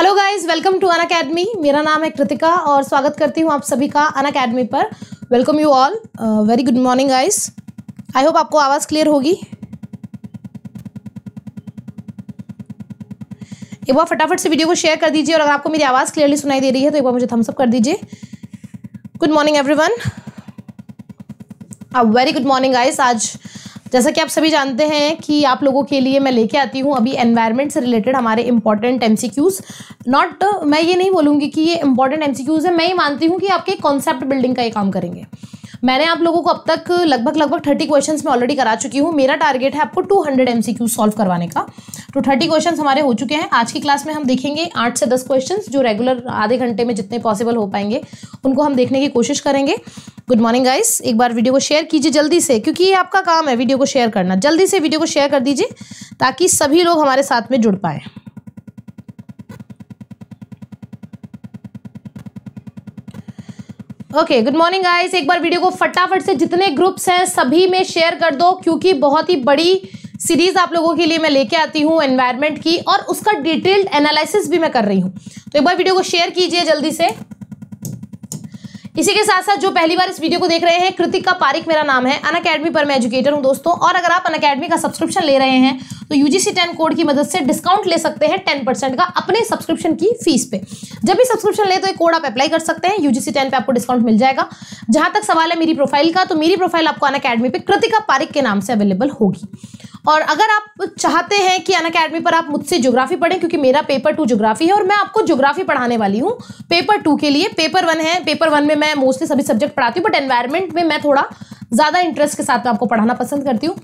Hello guys welcome to Unacademy मेरा नाम है कृतिका और स्वागत करती हूँ आप सभी का अन अकेडमी पर welcome you all very good morning guys I hope आपको आवाज़ क्लियर होगी एक बार फटाफट से वीडियो को शेयर कर दीजिए और अगर आपको मेरी आवाज़ क्लियरली सुनाई दे रही है तो एक बार मुझे थम्सअप कर दीजिए good morning everyone very good morning guys आज जैसा कि आप सभी जानते हैं कि आप लोगों के लिए मैं लेके आती हूँ अभी एनवायरमेंट से रिलेटेड हमारे इंपॉर्टेंट एम नॉट मैं ये नहीं बोलूँगी कि ये इंपॉर्टेंट एम है मैं ये मानती हूँ कि आपके कॉन्सेप्ट बिल्डिंग का ये काम करेंगे मैंने आप लोगों को अब तक लगभग लगभग थर्टी क्वेश्चन मैं ऑलरेडी करा चुकी हूँ मेरा टारगेट है आपको टू हंड्रेड एम सॉल्व करवाने का तो थर्टी क्वेश्चन हमारे हो चुके हैं आज की क्लास में हम देखेंगे आठ से दस क्वेश्चन जो रेगुलर आधे घंटे में जितने पॉसिबल हो पाएंगे उनको हम देखने की कोशिश करेंगे गुड मॉर्निंग गाइस एक बार वीडियो को शेयर कीजिए जल्दी से क्योंकि ये आपका काम है वीडियो को शेयर करना जल्दी से वीडियो को शेयर कर दीजिए ताकि सभी लोग हमारे साथ में जुड़ पाए ओके गुड मॉर्निंग गाइस एक बार वीडियो को फटाफट से जितने ग्रुप्स हैं सभी में शेयर कर दो क्योंकि बहुत ही बड़ी सीरीज आप लोगों के लिए मैं लेके आती हूँ एनवायरमेंट की और उसका डिटेल्ड एनालिसिस भी मैं कर रही हूँ तो एक बार वीडियो को शेयर कीजिए जल्दी से इसी के साथ साथ जो पहली बार इस वीडियो को देख रहे हैं कृतिका पारिक मेरा नाम है अन अकेडमी पर मैं एजुकेटर हूँ दोस्तों और अगर आप अन अकेडमी का सब्सक्रिप्शन ले रहे हैं तो यूजीसी टेन कोड की मदद से डिस्काउंट ले सकते हैं टेन परसेंट का अपने सब्सक्रिप्शन की फीस पे जब भी सब्सक्रिप्शन ले तो एक कोड आप अप्लाई कर सकते हैं यूजीसी टेन पे आपको डिस्काउंट मिल जाएगा जहां तक सवाल है मेरी प्रोफाइल का तो मेरी प्रोफाइल आपको अन अकेडमी पे कृतिका पारिक के नाम से अवेलेबल होगी और अगर आप चाहते हैं कि अन अकेडमी पर आप मुझसे ज्योग्राफी पढ़ें क्योंकि मेरा पेपर टू ज्योग्राफी है और मैं आपको ज्योग्राफी पढ़ाने वाली हूँ पेपर टू के लिए पेपर वन है पेपर वन में मैं मोस्टली सभी सब्जेक्ट पढ़ाती हूँ बट एनवायरमेंट में मैं थोड़ा ज़्यादा इंटरेस्ट के साथ में आपको पढ़ाना पसंद करती हूँ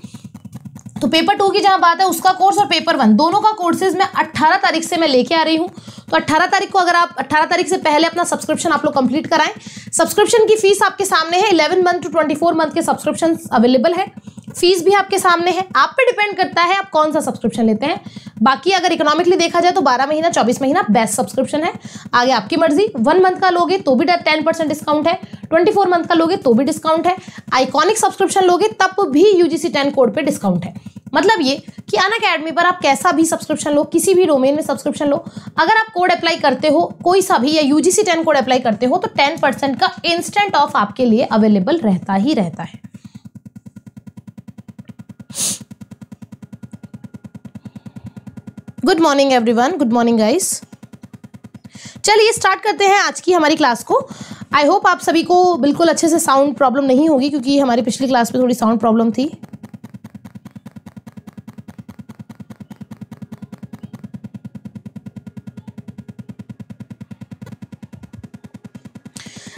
तो पेपर टू की जहाँ बात है उसका कोर्स और पेपर वन दोनों का कोर्सेज मैं अट्ठारह तारीख से मैं लेके आ रही हूँ तो अट्ठारह तारीख को अगर आप अट्ठारह तारीख से पहले अपना सब्सक्रिप्शन आप लोग कंप्लीट कराएं सब्सक्रिप्शन की फीस आपके सामने है eleven month to twenty four month के सब्सक्रिप्शन अवेलेबल है फीस भी आपके सामने है आप पे डिपेंड करता है आप कौन सा सब्सक्रिप्शन लेते हैं बाकी अगर इकोनॉमिकली देखा जाए तो 12 महीना 24 महीना बेस्ट सब्सक्रिप्शन है आगे आपकी मर्जी वन मंथ का लोगे तो भी टेन परसेंट डिस्काउंट है ट्वेंटी फोर मंथ का लोगे तो भी डिस्काउंट है आइकॉनिक सब्सक्रिप्शन लोगे तब भी यूजीसी टेन कोड पर डिस्काउंट है मतलब ये कि अन अकेडमी पर आप कैसा भी सब्सक्रिप्शन लो किसी भी डोमेन में सब्सक्रिप्शन लो अगर आप कोड अप्लाई करते हो कोई सा भी या यूजीसी टेन कोड अप्लाई करते हो तो टेन परसेंट का इंस्टेंट ऑफ आपके लिए अवेलेबल रहता ही रहता है good morning everyone good morning guys चलिए स्टार्ट करते हैं आज की हमारी क्लास को आई होप आप सभी को बिल्कुल अच्छे से साउंड प्रॉब्लम नहीं होगी क्योंकि हमारी पिछली क्लास में थोड़ी साउंड प्रॉब्लम थी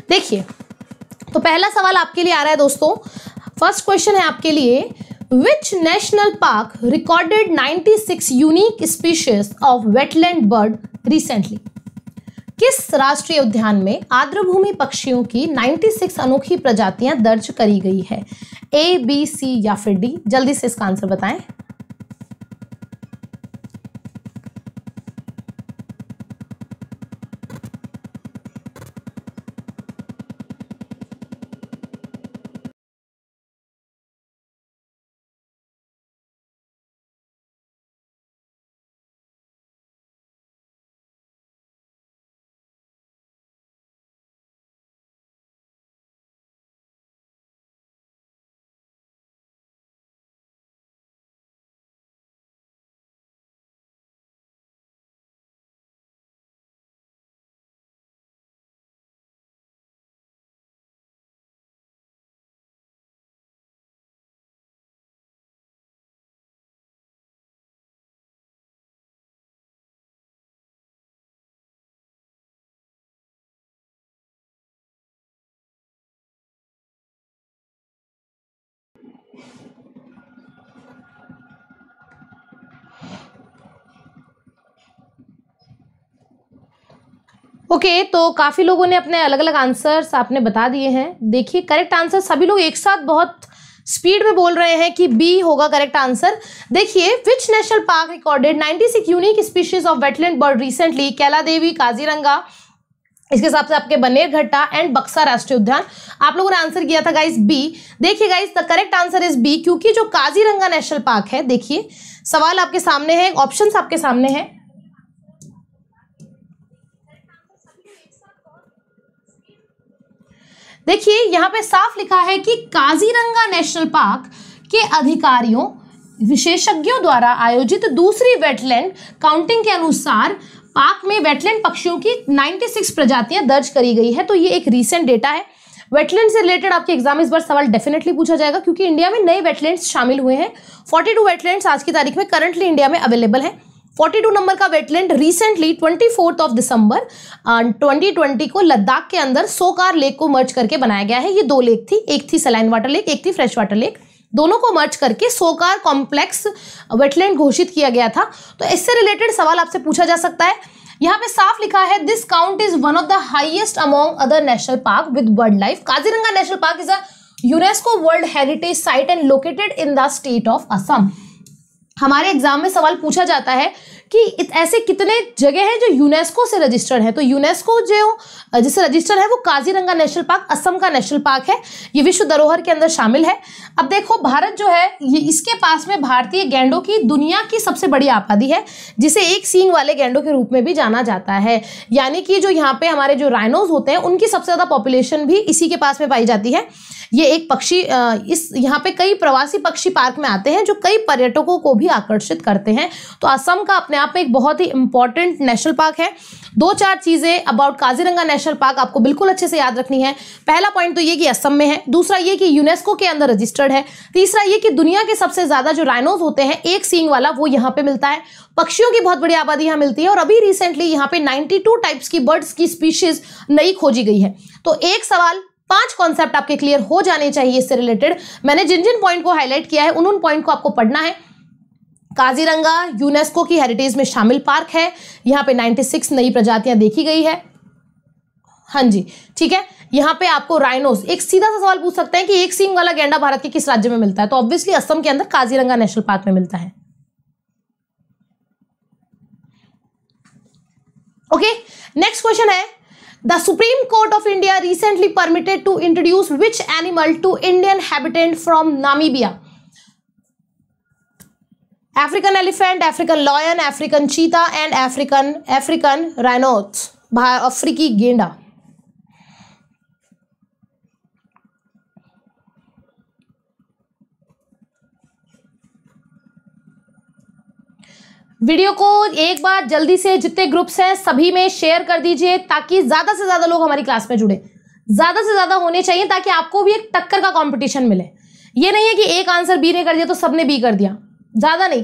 देखिए तो पहला सवाल आपके लिए आ रहा है दोस्तों फर्स्ट क्वेश्चन है आपके लिए which national park recorded 96 unique species of wetland bird recently किस राष्ट्रीय उद्यान में आर्द्रभूमि पक्षियों की 96 अनोखी प्रजातियां दर्ज करी गई है ए बी सी या फिर डी जल्दी से इसका आंसर बताएं ओके okay, तो काफ़ी लोगों ने अपने अलग अलग आंसर्स आपने बता दिए हैं देखिए करेक्ट आंसर सभी लोग एक साथ बहुत स्पीड में बोल रहे हैं कि बी होगा करेक्ट आंसर देखिए which national park recorded 96 unique species of wetland bird recently Kaila Devi Kaziranga इसके हिसाब से आपके बनेर घट्टा एंड बक्सा राष्ट्रीय उद्यान आप लोगों ने आंसर किया था गाइस बी देखिए guys the correct answer is B क्योंकि जो काजीरंगा नेशनल पार्क है देखिए सवाल आपके सामने है ऑप्शंस आपके सामने हैं देखिए यहाँ पे साफ लिखा है कि काजीरंगा नेशनल पार्क के अधिकारियों विशेषज्ञों द्वारा आयोजित दूसरी वेटलैंड काउंटिंग के अनुसार पार्क में वेटलैंड पक्षियों की 96 प्रजातियां दर्ज करी गई है तो ये एक रीसेंट डेटा है वेटलैंड से रिलेटेड आपके एग्जाम इस बार सवाल डेफिनेटली पूछा जाएगा क्योंकि इंडिया में नए वेटलैंड्स शामिल हुए हैं 42 वेटलैंड्स आज की तारीख में करंटली इंडिया में अवेलेबल है फोर्टी टू नंबर का wetland recently twenty fourth of December twenty twenty को लद्दाख के अंदर सोकार लेक को मर्ज करके बनाया गया है ये दो लेक थी एक थी सलाइन वाटर लेक एक थी फ्रेश वाटर लेक दोनों को मर्ज करके सोकार कॉम्प्लेक्स वेटलैंड घोषित किया गया था तो इससे रिलेटेड सवाल आपसे पूछा जा सकता है यहाँ पे साफ लिखा है this count is one of the highest among other national park with world life Kaziranga national park is a UNESCO world heritage site and located in the state of Assam हमारे एग्जाम में सवाल पूछा जाता है कि ऐसे कितने जगह हैं जो यूनेस्को से रजिस्टर्ड हैं तो यूनेस्को जो जिससे रजिस्टर्ड है वो काजीरंगा नेशनल पार्क असम का नेशनल पार्क है ये विश्व धरोहर के अंदर शामिल है अब देखो भारत जो है ये इसके पास में भारतीय गैंडों की दुनिया की सबसे बड़ी आबादी है जिसे एक सींग वाले गैंडों के रूप में भी जाना जाता है यानी कि जो यहाँ पे हमारे जो राइनोज होते हैं उनकी सबसे ज़्यादा पॉपुलेशन भी इसी के पास में पाई जाती है ये एक पक्षी इस यहाँ पे कई प्रवासी पक्षी पार्क में आते हैं जो कई पर्यटकों को भी आकर्षित करते हैं तो असम का अपने आप में एक बहुत ही इंपॉर्टेंट नेशनल पार्क है दो चार चीज़ें अबाउट काजीरंगा नेशनल पार्क आपको बिल्कुल अच्छे से याद रखनी है पहला पॉइंट तो ये कि असम में है दूसरा ये कि यूनेस्को के अंदर रजिस्टर्ड है तीसरा ये कि दुनिया के सबसे ज़्यादा जो राइनोज होते हैं एक सींग वाला वो यहाँ पे मिलता है पक्षियों की बहुत बड़ी आबादी यहाँ मिलती है और अभी रिसेंटली यहाँ पे 92 टाइप्स की बर्ड्स की स्पीशीज नई खोजी गई है तो एक सवाल पांच कॉन्सेप्ट आपके क्लियर हो जाने चाहिए इससे रिलेटेड मैंने जिन जिन पॉइंट को हाईलाइट किया है उन उन पॉइंट को आपको पढ़ना है काजीरंगा यूनेस्को की हेरिटेज में शामिल पार्क है यहाँ पे 96 नई प्रजातियां देखी गई है हाँ जी ठीक है यहाँ पे आपको राइनोस एक सीधा सा सवाल पूछ सकते हैं कि एक सींग वाला गेंडा भारत के किस राज्य में मिलता है तो ऑब्वियसली असम के अंदर काजीरंगा नेशनल पार्क में मिलता है ओके नेक्स्ट क्वेश्चन है The Supreme Court of India recently permitted to introduce which animal to Indian habitant from Namibia? African elephant, African lion, African cheetah and African African rhinoceros, Afriki genda. Video को एक बार जल्दी से जितने groups हैं सभी में share कर दीजिए ताकि ज़्यादा से ज़्यादा लोग हमारी क्लास में जुड़े ज़्यादा से ज़्यादा होने चाहिए ताकि आपको भी एक टक्कर का कंपटीशन मिले ये नहीं है कि एक आंसर बी ने कर दिया तो सबने बी कर दिया ज़्यादा नहीं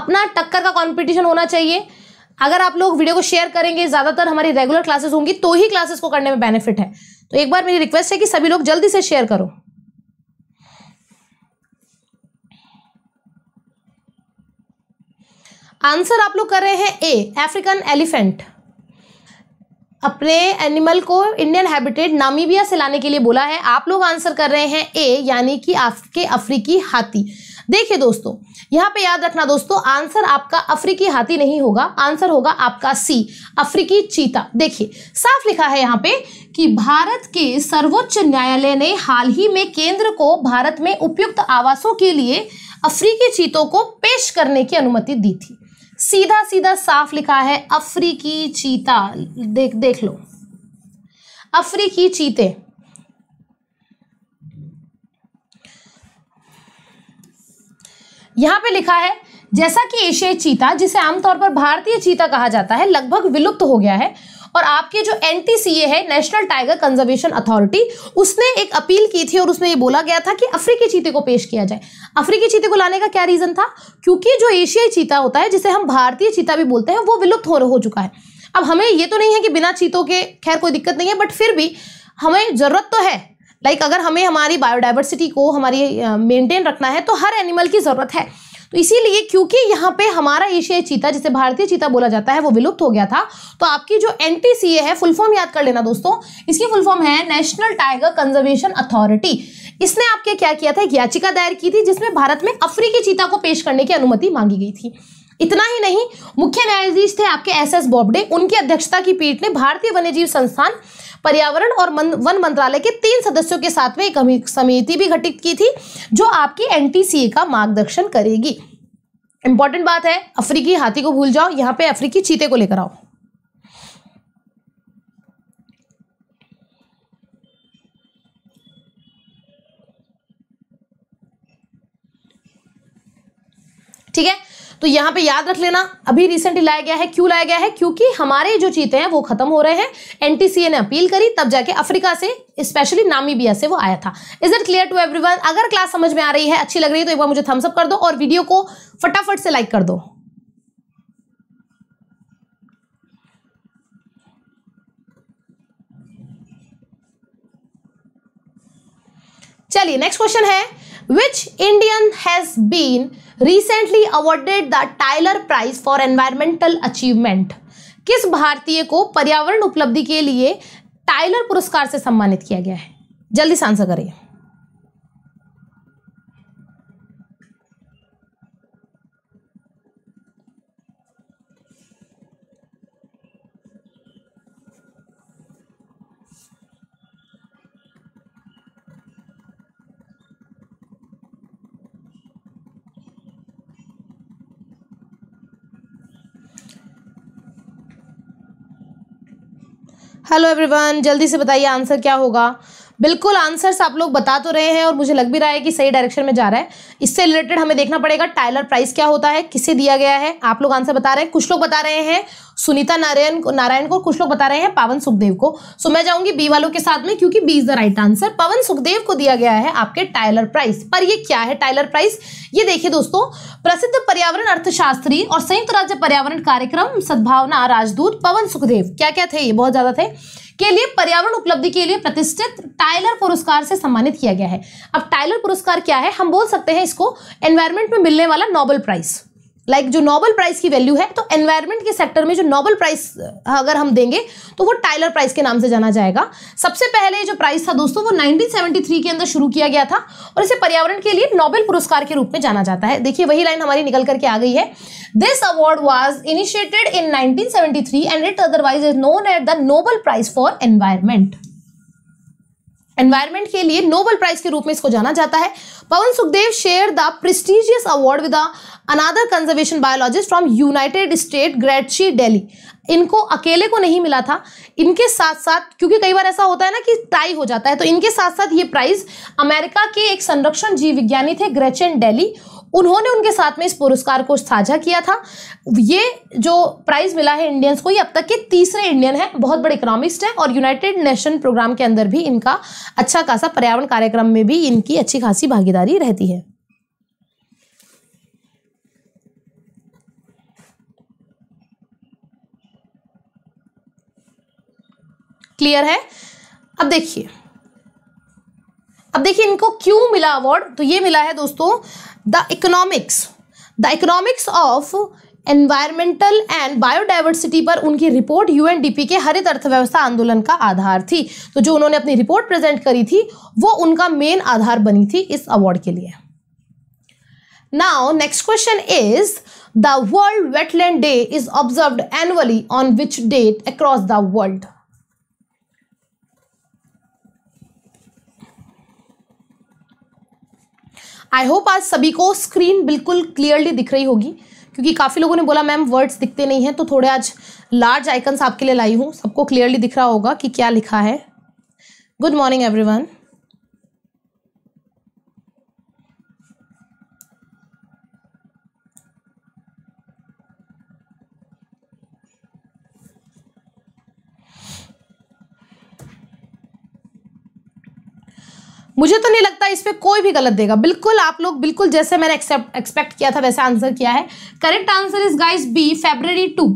अपना टक्कर का कॉम्पिटिशन होना चाहिए अगर आप लोग वीडियो को शेयर करेंगे ज़्यादातर हमारी रेगुलर क्लासेस होंगी तो ही क्लासेस को करने में बेनिफिट है तो एक बार मेरी रिक्वेस्ट है कि सभी लोग जल्दी से शेयर करो आंसर आप लोग कर रहे हैं ए अफ्रीकन एलिफेंट अपने एनिमल को इंडियन हैबिटेट नामीबिया से लाने के लिए बोला है आप लोग आंसर कर रहे हैं ए यानी कि आपके अफ्रीकी हाथी देखिए दोस्तों यहाँ पे याद रखना दोस्तों आंसर आपका अफ्रीकी हाथी नहीं होगा आंसर होगा आपका सी अफ्रीकी चीता देखिए साफ लिखा है यहाँ पे कि भारत के सर्वोच्च न्यायालय ने हाल ही में केंद्र को भारत में उपयुक्त आवासों के लिए अफ्रीकी चीतों को पेश करने की अनुमति दी थी सीधा सीधा साफ लिखा है अफ्रीकी चीता देख देख लो अफ्रीकी चीते यहां पे लिखा है जैसा कि एशियाई चीता जिसे आमतौर पर भारतीय चीता कहा जाता है लगभग विलुप्त हो गया है और आपके जो एन है नेशनल टाइगर कंजर्वेशन अथॉरिटी उसने एक अपील की थी और उसमें ये बोला गया था कि अफ्रीकी चीते को पेश किया जाए अफ्रीकी चीते को लाने का क्या रीज़न था क्योंकि जो एशियाई चीता होता है जिसे हम भारतीय चीता भी बोलते हैं वो विलुप्त हो, हो चुका है अब हमें ये तो नहीं है कि बिना चीतों के खैर कोई दिक्कत नहीं है बट फिर भी हमें ज़रूरत तो है लाइक like अगर हमें हमारी बायोडाइवर्सिटी को हमारी मेंटेन रखना है तो हर एनिमल की ज़रूरत है तो इसीलिए क्योंकि यहाँ पे हमारा एशियाई चीता जिसे भारतीय चीता बोला जाता है वो विलुप्त हो गया था तो आपकी जो एन है फुल फॉर्म याद कर लेना दोस्तों इसकी फुल फॉर्म है नेशनल टाइगर कंजर्वेशन अथॉरिटी इसने आपके क्या किया था एक याचिका दायर की थी जिसमें भारत में अफ्रीकी चीता को पेश करने की अनुमति मांगी गई थी इतना ही नहीं मुख्य न्यायाधीश थे आपके एस एस बॉबडे उनकी अध्यक्षता की पीठ ने भारतीय वन्यजीव संस्थान पर्यावरण और मन, वन मंत्रालय के तीन सदस्यों के साथ में एक समिति भी गठित की थी जो आपकी एनटीसीए का मार्गदर्शन करेगी इंपॉर्टेंट बात है अफ्रीकी हाथी को भूल जाओ यहां पे अफ्रीकी चीते को लेकर आओ ठीक है तो यहाँ पे याद रख लेना अभी रिसेंटली लाया गया है क्यों लाया गया है क्योंकि हमारे जो चीते हैं वो खत्म हो रहे हैं एनटीसीए ने अपील करी तब जाके अफ्रीका से स्पेशली नामीबिया से वो आया था is it clear to every अगर क्लास समझ में आ रही है अच्छी लग रही है तो एक बार मुझे थम्सअप कर दो और वीडियो को फटाफट से लाइक कर दो चलिए नेक्स्ट क्वेश्चन है which Indian has been recently awarded the Tyler prize for environmental achievement किस भारतीय को पर्यावरण उपलब्धि के लिए टाइलर पुरस्कार से सम्मानित किया गया है जल्दी से आंसर करिए हेलो एवरीवन जल्दी से बताइए आंसर क्या होगा बिल्कुल आंसर्स आप लोग बता तो रहे हैं और मुझे लग भी रहा है कि सही डायरेक्शन में जा रहा है इससे रिलेटेड हमें देखना पड़ेगा टाइलर प्राइस क्या होता है किसे दिया गया है आप लोग आंसर बता रहे हैं कुछ लोग बता रहे हैं सुनीता नारायण को नारायण को कुछ लोग बता रहे हैं पवन सुखदेव को सो मैं जाऊंगी बी वालों के साथ में क्योंकि B is the right answer Pawan Sukhdev को दिया गया है आपके टाइलर प्राइस पर ये क्या है टाइलर प्राइस ये देखिए दोस्तों प्रसिद्ध पर्यावरण अर्थशास्त्री और संयुक्त राज्य पर्यावरण कार्यक्रम सद्भावना राजदूत पवन सुखदेव क्या क्या थे ये बहुत ज्यादा थे के लिए पर्यावरण उपलब्धि के लिए प्रतिष्ठित टाइलर पुरस्कार से सम्मानित किया गया है अब टाइलर पुरस्कार क्या है हम बोल सकते हैं इसको एनवायरमेंट में मिलने वाला नोबेल प्राइज़ लाइक like जो नोबल प्राइज की वैल्यू है तो एनवायरमेंट के सेक्टर में जो नोबल प्राइज अगर हम देंगे तो वो टाइलर प्राइज के नाम से जाना जाएगा सबसे पहले जो प्राइज था दोस्तों वो 1973 के अंदर शुरू किया गया था और इसे पर्यावरण के लिए नोबेल पुरस्कार के रूप में जाना जाता है देखिए वही लाइन हमारी निकल करके आ गई है this award was initiated in nineteen and it otherwise is known at the Nobel prize for environment environment के लिए नोबल प्राइज के रूप में इसको जाना जाता है Pawan Sukhdev share the prestigious award with another conservation biologist from United State Gretchen Daily इनको अकेले को नहीं मिला था इनके साथ साथ क्योंकि कई बार ऐसा होता है ना कि टाई हो जाता है तो इनके साथ साथ ये प्राइज अमेरिका के एक संरक्षण जीव विज्ञानी थे ग्रेचन डेली उन्होंने उनके साथ में इस पुरस्कार को साझा किया था ये जो प्राइज मिला है इंडियंस को ये अब तक के तीसरे इंडियन है बहुत बड़े इकोनॉमिस्ट हैं और यूनाइटेड नेशन प्रोग्राम के अंदर भी इनका अच्छा खासा पर्यावरण कार्यक्रम में भी इनकी अच्छी खासी भागीदारी रहती है क्लियर है अब देखिए अब देखिए इनको क्यों मिला अवार्ड तो ये मिला है दोस्तों the economics the economics of environmental and biodiversity पर उनकी रिपोर्ट यूएनडीपी के हरित अर्थव्यवस्था आंदोलन का आधार थी तो जो उन्होंने अपनी रिपोर्ट प्रेजेंट करी थी वो उनका मेन आधार बनी थी इस अवार्ड के लिए now next question is the world wetland day is observe annually on which date across the world I hope आज सभी को स्क्रीन बिल्कुल क्लियरली दिख रही होगी क्योंकि काफ़ी लोगों ने बोला मैम वर्ड्स दिखते नहीं हैं तो थोड़े आज लार्ज आइकन्स आपके लिए लाई हूँ सबको क्लियरली दिख रहा होगा कि क्या लिखा है गुड मॉर्निंग एवरी मुझे तो नहीं लगता इस पर कोई भी गलत देगा बिल्कुल आप लोग बिल्कुल जैसे मैंने एक्सपेक्ट किया था वैसे आंसर किया है correct answer is guys B February two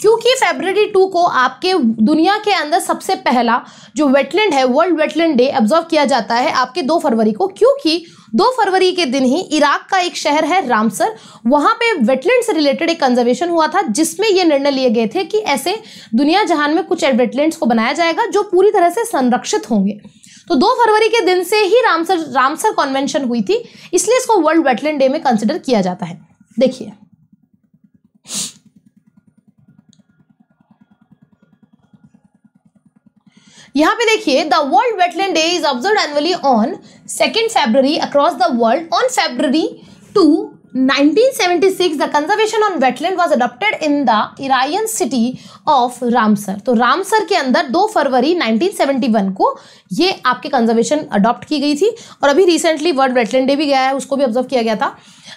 क्योंकि फेबररी टू को आपके दुनिया के अंदर सबसे पहला जो वेटलैंड है वर्ल्ड वेटलैंड डे ऑब्जर्व किया जाता है आपके दो फरवरी को क्योंकि दो फरवरी के दिन ही इराक का एक शहर है रामसर वहाँ पे वेटलैंड से रिलेटेड एक कंजर्वेशन हुआ था जिसमें ये निर्णय लिए गए थे कि ऐसे दुनिया जहान में कुछ वेटलैंड्स को बनाया जाएगा जो पूरी तरह से संरक्षित होंगे तो दो फरवरी के दिन से ही रामसर रामसर कॉन्वेंशन हुई थी इसलिए इसको वर्ल्ड वेटलैंड डे में कंसिडर किया जाता है देखिए यहां पे देखिए the world wetland day is observe annually on second February across the world on February two 1976 the conservation on wetland was adopted in the Iranian city of Ramsar तो Ramsar के अंदर 2 फरवरी 1971 को ये आपके कंजर्वेशन अडॉप्ट की गई थी और अभी रिसेंटली वर्ल्ड वेटलैंड डे भी गया है उसको भी ऑब्जर्व किया गया था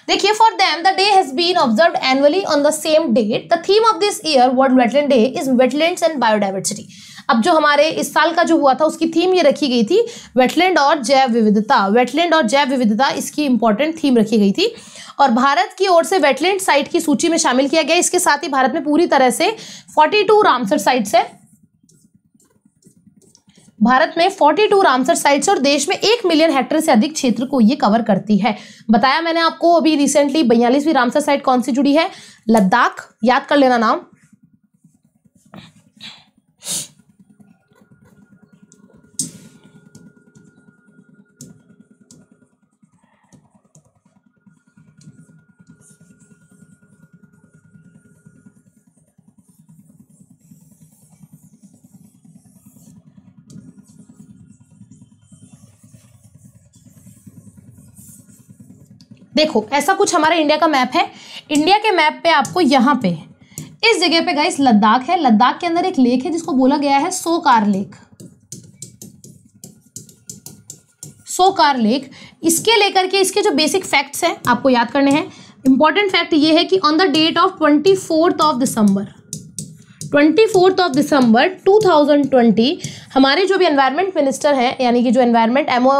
देखिए for them the day has been observe annually on the same date the theme of this year world wetland day is wetlands and biodiversity अब जो हमारे इस साल का जो हुआ था उसकी थीम ये रखी गई थी वेटलैंड और जैव विविधता वेटलैंड और जैव विविधता इसकी इंपॉर्टेंट थीम रखी गई थी और भारत की ओर से वेटलैंड साइट की सूची में शामिल किया गया इसके साथ ही भारत में पूरी तरह से टू रामसर साइट्स है भारत में 42 रामसर साइट्स और देश में एक मिलियन हेक्टेयर से अधिक क्षेत्र को ये कवर करती है बताया मैंने आपको अभी रिसेंटली बयालीसवीं रामसर साइट कौन सी जुड़ी है लद्दाख याद कर लेना नाम देखो ऐसा कुछ हमारा इंडिया का मैप है इंडिया के मैप पे आपको यहाँ पे इस जगह पे गाइस लद्दाख है लद्दाख के अंदर एक लेक है जिसको बोला गया है सोकार लेक सोकार लेक इसके लेकर के इसके जो बेसिक फैक्ट्स हैं आपको याद करने हैं इंपॉर्टेंट फैक्ट ये है कि on the date of twenty fourth of December twenty fourth of December two thousand twenty हमारे जो भी एनवायरमेंट मिनिस्टर हैं यानी कि जो एनवायरमेंट एमओ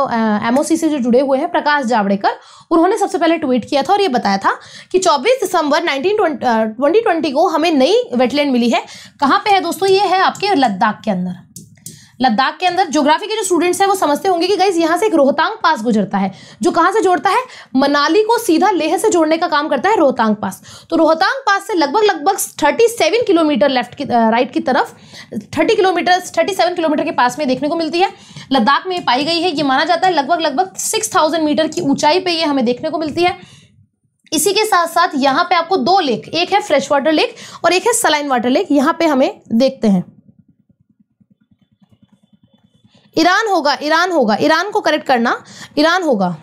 एमओसी से जो जुड़े हुए हैं प्रकाश जावड़ेकर उन्होंने सबसे पहले ट्वीट किया था और ये बताया था कि 24 दिसंबर 1920 uh, को हमें नई वेटलैंड मिली है कहाँ पे है दोस्तों ये है आपके लद्दाख के अंदर लद्दाख के अंदर ज्योग्राफी के जो स्टूडेंट्स हैं वो समझते होंगे कि गाइज यहाँ से एक रोहतांग पास गुजरता है जो कहाँ से जोड़ता है मनाली को सीधा लेह से जोड़ने का काम करता है रोहतांग पास तो रोहतांग पास से लगभग लगभग थर्टी सेवन किलोमीटर लेफ्ट की राइट की तरफ thirty kilometre thirty seven kilometre के पास में देखने को मिलती है लद्दाख में पाई गई है ये माना जाता है लगभग लगभग सिक्स थाउजेंड मीटर की ऊंचाई पर ये हमें देखने को मिलती है इसी के साथ साथ यहाँ पे आपको दो लेक एक है फ्रेश वाटर लेक और एक है सलाइन वाटर लेक यहाँ पे हमें देखते हैं ईरान होगा ईरान होगा ईरान को करेक्ट करना ईरान होगा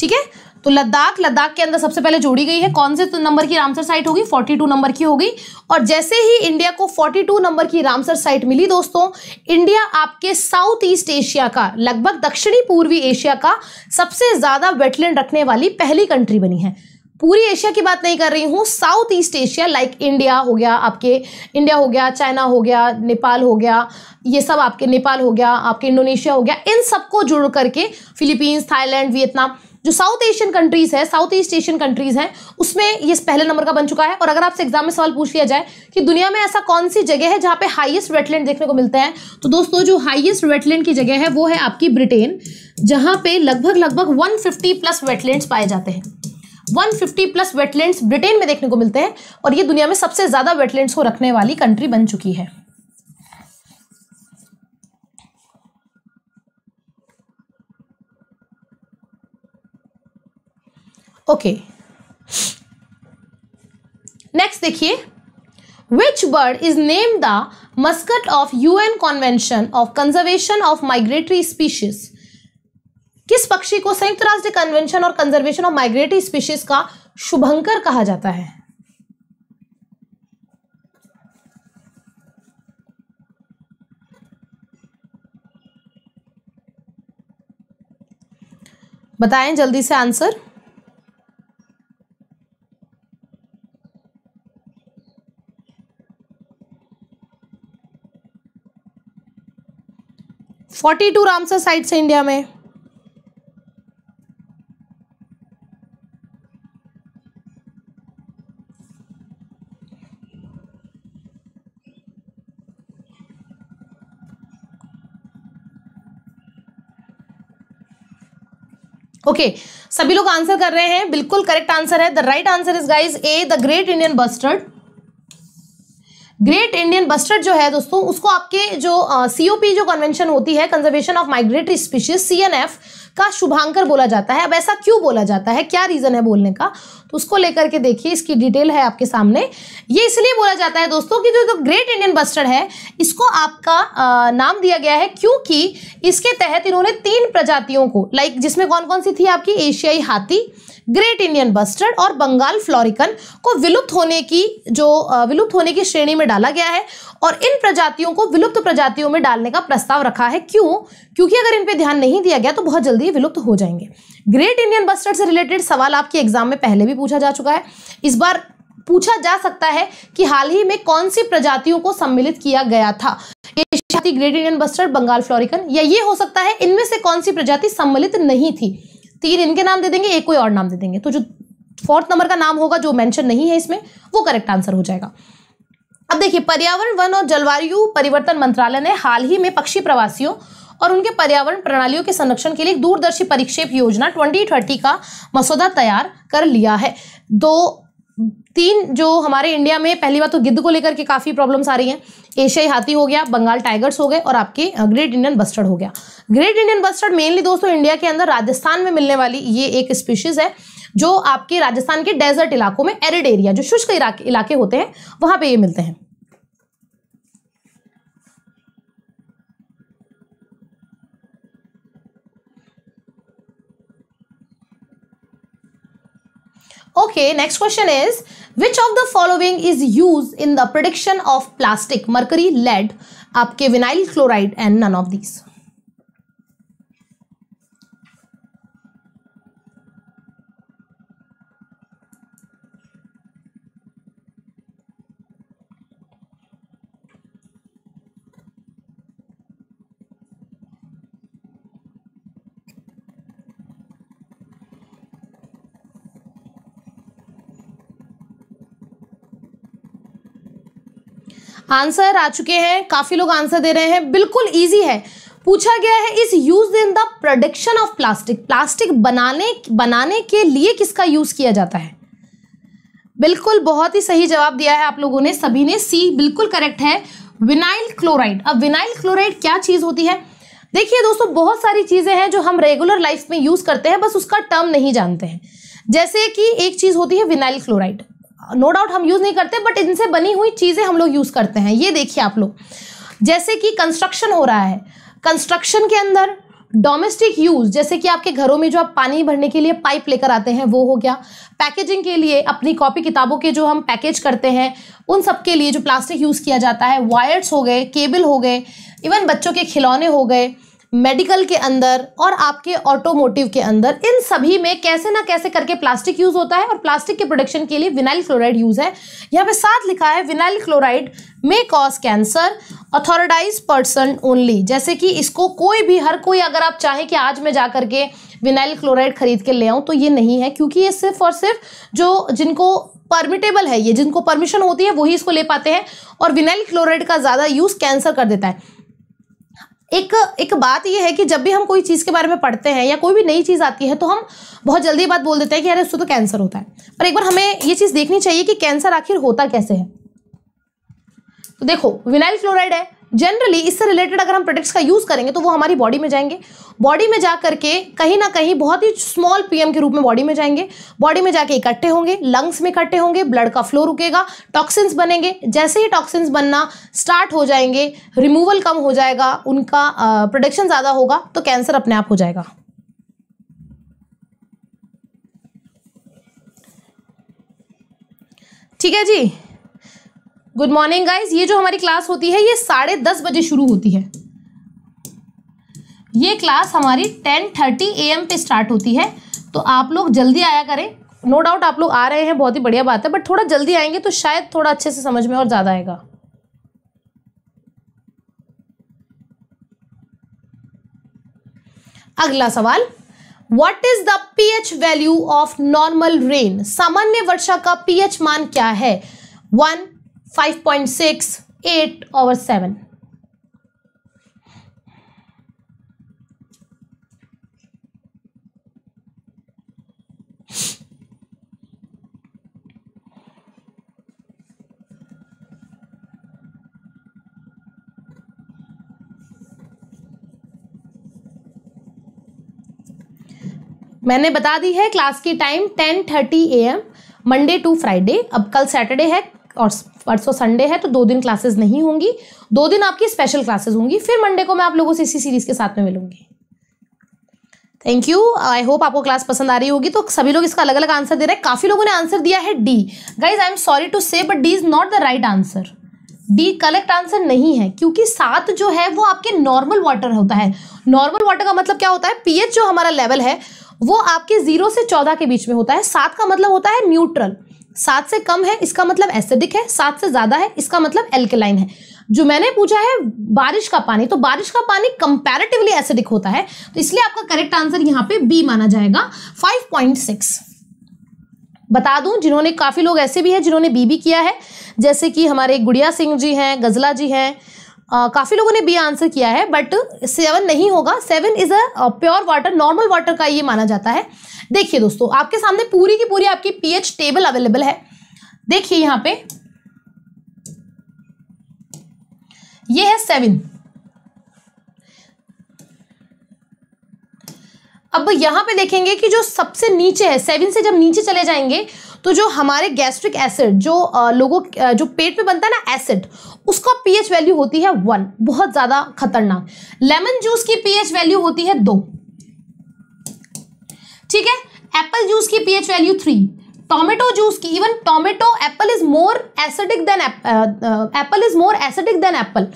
ठीक है तो लद्दाख लद्दाख के अंदर सबसे पहले जोड़ी गई है कौन से नंबर तो की रामसर साइट होगी 42 नंबर की होगी और जैसे ही इंडिया को 42 नंबर की रामसर साइट मिली दोस्तों इंडिया आपके साउथ ईस्ट एशिया का लगभग दक्षिणी पूर्वी एशिया का सबसे ज़्यादा वेटलैंड रखने वाली पहली कंट्री बनी है पूरी एशिया की बात नहीं कर रही हूँ South East Asia like India हो गया आपके इंडिया हो गया चाइना हो गया नेपाल हो गया ये सब आपके नेपाल हो गया आपके इंडोनेशिया हो गया इन सबको जुड़ करके फिलीपींस थाईलैंड वियतनाम जो साउथ एशियन कंट्रीज़ है साउथ ईस्ट एशियन कंट्रीज़ हैं उसमें ये पहले नंबर का बन चुका है और अगर आपसे एग्जाम में सवाल पूछ लिया जाए कि दुनिया में ऐसा कौन सी जगह है जहाँ पे हाईएस्ट वेटलैंड देखने को मिलता है तो दोस्तों जो हाईएस्ट वेटलैंड की जगह है वो है आपकी ब्रिटेन जहाँ पे लगभग लगभग वन प्लस वेटलैंड्स पाए जाते हैं 150 प्लस वेटलैंड्स ब्रिटेन में देखने को मिलते हैं और ये दुनिया में सबसे ज्यादा वेटलैंड्स को रखने वाली कंट्री बन चुकी है ओके नेक्स्ट देखिए which bird is name the mascot of UN convention of conservation of migratory species किस पक्षी को संयुक्त राष्ट्र कन्वेंशन और कंजर्वेशन ऑफ माइग्रेटरी स्पीशीज का शुभंकर कहा जाता है बताएं जल्दी से answer forty two Ramsar sites है इंडिया में ओके okay, सभी लोग आंसर कर रहे हैं बिल्कुल करेक्ट आंसर है the right answer is guys a the great Indian bustard great Indian bustard जो है दोस्तों उसको आपके जो सीओपी uh, जो कन्वेंशन होती है conservation of migratory species C का शुभांकर बोला जाता है अब ऐसा क्यों बोला जाता है क्या रीज़न है बोलने का तो उसको लेकर के देखिए इसकी डिटेल है आपके सामने ये इसलिए बोला जाता है दोस्तों कि जो तो ग्रेट इंडियन बस्टर्ड है इसको आपका आ, नाम दिया गया है क्योंकि इसके तहत इन्होंने तीन प्रजातियों को लाइक जिसमें कौन कौन सी थी आपकी एशियाई हाथी ग्रेट इंडियन बस्टर्ड और बंगाल फ्लोरिकन को विलुप्त होने की जो विलुप्त होने की श्रेणी में डाला गया है और इन प्रजातियों को विलुप्त प्रजातियों में डालने का प्रस्ताव रखा है क्यों क्योंकि अगर इन पर ध्यान नहीं दिया गया तो बहुत जल्दी विलुप्त हो जाएंगे ग्रेट इंडियन बस्टर्ड से रिलेटेड सवाल आपके एग्जाम में पहले भी पूछा जा चुका है इस बार पूछा जा सकता है कि हाल ही में कौन सी प्रजातियों को सम्मिलित किया गया था great Indian bustard Bengal florican या ये हो सकता है इनमें से कौन सी प्रजाति सम्मिलित नहीं थी तीन इनके नाम दे देंगे एक कोई और नाम दे देंगे तो जो फोर्थ नंबर का नाम होगा जो मेंशन नहीं है इसमें वो करेक्ट आंसर हो जाएगा अब देखिए पर्यावरण वन और जलवायु परिवर्तन मंत्रालय ने हाल ही में पक्षी प्रवासियों और उनके पर्यावरण प्रणालियों के संरक्षण के लिए एक दूरदर्शी परिक्षेप योजना 2030 का मसौदा तैयार कर लिया है दो तीन जो हमारे इंडिया में पहली बात तो गिद्ध को लेकर के काफ़ी प्रॉब्लम्स आ रही हैं एशियाई हाथी हो गया बंगाल टाइगर्स हो गए और आपके ग्रेट इंडियन बस्टर्ड हो गया ग्रेट इंडियन बस्टर्ड मेनली दोस्तों इंडिया के अंदर राजस्थान में मिलने वाली ये एक स्पीशीज़ है जो आपके राजस्थान के डेजर्ट इलाकों में एरिड एरिया जो शुष्क इलाके होते हैं वहाँ पर ये मिलते हैं Okay, next question is which of the following is used in the prediction of plastic mercury lead आपके vinyl chloride, and none of these? Answer आ चुके हैं काफ़ी लोग आंसर दे रहे हैं बिल्कुल ईजी है पूछा गया है इस use in the production of plastic plastic बनाने बनाने के लिए किसका यूज किया जाता है बिल्कुल बहुत ही सही जवाब दिया है आप लोगों ने सभी ने सी बिल्कुल करेक्ट है विनाइल क्लोराइड अब विनाइल क्लोराइड क्या चीज़ होती है देखिए दोस्तों बहुत सारी चीज़ें हैं जो हम रेगुलर लाइफ में यूज़ करते हैं बस उसका टर्म नहीं जानते हैं जैसे कि एक चीज़ होती है विनाइल क्लोराइड नो डाउट हम यूज़ नहीं करते बट इनसे बनी हुई चीज़ें हम लोग यूज़ करते हैं ये देखिए आप लोग जैसे कि कंस्ट्रक्शन हो रहा है कंस्ट्रक्शन के अंदर डोमेस्टिक यूज जैसे कि आपके घरों में जो आप पानी भरने के लिए पाइप लेकर आते हैं वो हो गया पैकेजिंग के लिए अपनी कॉपी किताबों के जो हम पैकेज करते हैं उन सब के लिए जो प्लास्टिक यूज़ किया जाता है वायर्स हो गए केबल हो गए इवन बच्चों के खिलौने हो गए मेडिकल के अंदर और आपके ऑटोमोटिव के अंदर इन सभी में कैसे ना कैसे करके प्लास्टिक यूज होता है और प्लास्टिक के प्रोडक्शन के लिए विनाइल क्लोराइड यूज है यहाँ पे साथ लिखा है vinyl chloride may cause cancer authorised person only जैसे कि इसको कोई भी हर कोई अगर आप चाहें कि आज मैं जा करके विनाइल क्लोराइड खरीद के ले आऊँ तो ये नहीं है क्योंकि ये सिर्फ और सिर्फ जो जिनको परमिटेबल है ये जिनको परमिशन होती है वही इसको ले पाते हैं और विनाइल क्लोराइड का ज़्यादा यूज़ कैंसर कर देता है एक एक बात यह है कि जब भी हम कोई चीज़ के बारे में पढ़ते हैं या कोई भी नई चीज़ आती है तो हम बहुत जल्दी बात बोल देते हैं कि अरे उससे तो कैंसर होता है पर एक बार हमें ये चीज़ देखनी चाहिए कि कैंसर आखिर होता कैसे है तो देखो विनाइल फ्लोराइड है जनरली इससे रिलेटेड अगर हम प्रोडक्ट्स का यूज़ करेंगे तो वो हमारी बॉडी में जाएंगे बॉडी में जा करके कहीं ना कहीं बहुत ही स्मॉल पीएम के रूप में बॉडी में जाएंगे बॉडी में जाके इकट्ठे होंगे लंग्स में इकट्ठे होंगे ब्लड का फ्लो रुकेगा टॉक्सिन्स बनेंगे जैसे ही टॉक्सिन्स बनना स्टार्ट हो जाएंगे रिमूवल कम हो जाएगा उनका प्रोडक्शन ज़्यादा होगा तो कैंसर अपने आप हो जाएगा ठीक है जी गुड मॉर्निंग गाइज ये जो हमारी क्लास होती है ये साढ़े दस बजे शुरू होती है ये क्लास हमारी टेन थर्टी ए एम पे स्टार्ट होती है तो आप लोग जल्दी आया करें नो no डाउट आप लोग आ रहे हैं बहुत ही बढ़िया बात है बट थोड़ा जल्दी आएंगे तो शायद थोड़ा अच्छे से समझ में और ज़्यादा आएगा अगला सवाल what is the P H value of normal rain सामान्य वर्षा का पीएच मान क्या है वन 5.6 over 7 मैंने बता दी है क्लास की time 10:30 thirty A M Monday to Friday अब कल सैटरडे है और परसों संडे है तो दो दिन क्लासेस नहीं होंगी दो दिन आपकी स्पेशल क्लासेस होंगी फिर मंडे को मैं आप लोगों से इसी सीरीज़ के साथ में मिलूंगी थैंक यू आई होप आपको क्लास पसंद आ रही होगी तो सभी लोग इसका अलग अलग आंसर दे रहे हैं काफ़ी लोगों ने आंसर दिया है D guys I am sorry to say but D is not the right answer D correct answer नहीं है क्योंकि सात जो है वो आपके नॉर्मल वाटर होता है नॉर्मल वाटर का मतलब क्या होता है पीएच जो हमारा लेवल है वो आपके जीरो से चौदह के बीच में होता है सात का मतलब होता है न्यूट्रल सात से कम है इसका मतलब एसिडिक है सात से ज़्यादा है इसका मतलब एल्केलाइन है जो मैंने पूछा है बारिश का पानी तो बारिश का पानी कंपैरेटिवली एसिडिक होता है तो इसलिए आपका करेक्ट आंसर यहाँ पे बी माना जाएगा 5.6 बता दूं जिन्होंने काफ़ी लोग ऐसे भी हैं जिन्होंने बी भी किया है जैसे कि हमारे गुड़िया सिंह जी हैं गजला जी हैं काफ़ी लोगों ने बी आंसर किया है बट सेवन नहीं होगा seven is a pure water normal water का ये माना जाता है देखिए दोस्तों आपके सामने पूरी की पूरी आपकी पीएच टेबल अवेलेबल है देखिए यहां पे ये है सेवन अब यहां पे देखेंगे कि जो सबसे नीचे है सेवन से जब नीचे चले जाएंगे तो जो हमारे गैस्ट्रिक एसिड जो लोगों जो पेट में बनता है ना एसिड उसका पीएच वैल्यू होती है वन बहुत ज़्यादा खतरनाक लेमन जूस की पीएच वैल्यू होती है दो ठीक है एप्पल जूस की pH value three tomato juice की even tomato apple is more acidic than apple is more acidic than apple